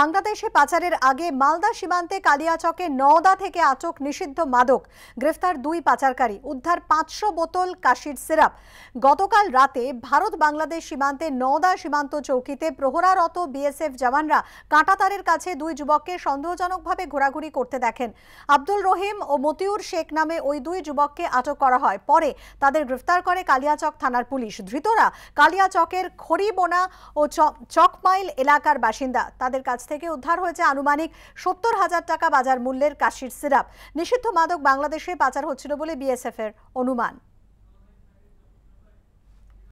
বাংলাদেশে পাচারের আগে মালদা সীমান্তে কালিয়াচকে নওদা থেকে আটক নিষিদ্ধ মাদক গ্রেফতার দুই পাচারকারী উদ্ধার পাঁচশো বোতল কাশির সিরাপ গতকাল রাতে ভারত বাংলাদেশ সীমান্তে নওদা সীমান্ত চৌকিতে প্রহরারত বিএসএফ জওয়ানরা কাঁটাতারের কাছে দুই যুবককে সন্দেহজনকভাবে ঘোরাঘুরি করতে দেখেন আব্দুল রহিম ও মতিউর শেখ নামে ওই দুই যুবককে আটক করা হয় পরে তাদের গ্রেফতার করে কালিয়াচক থানার পুলিশ ধৃতরা কালিয়াচকের খড়িবোনা ও চকমাইল এলাকার বাসিন্দা তাদের কাছ থেকে উদ্ধার হয়েছে আনুমানিক সত্তর হাজার টাকা বাজার মূল্যের কাশির সিরাপ নিষিদ্ধ মাদক বাংলাদেশে পাচার হচ্ছিল বলে বিএসএফ এর অনুমান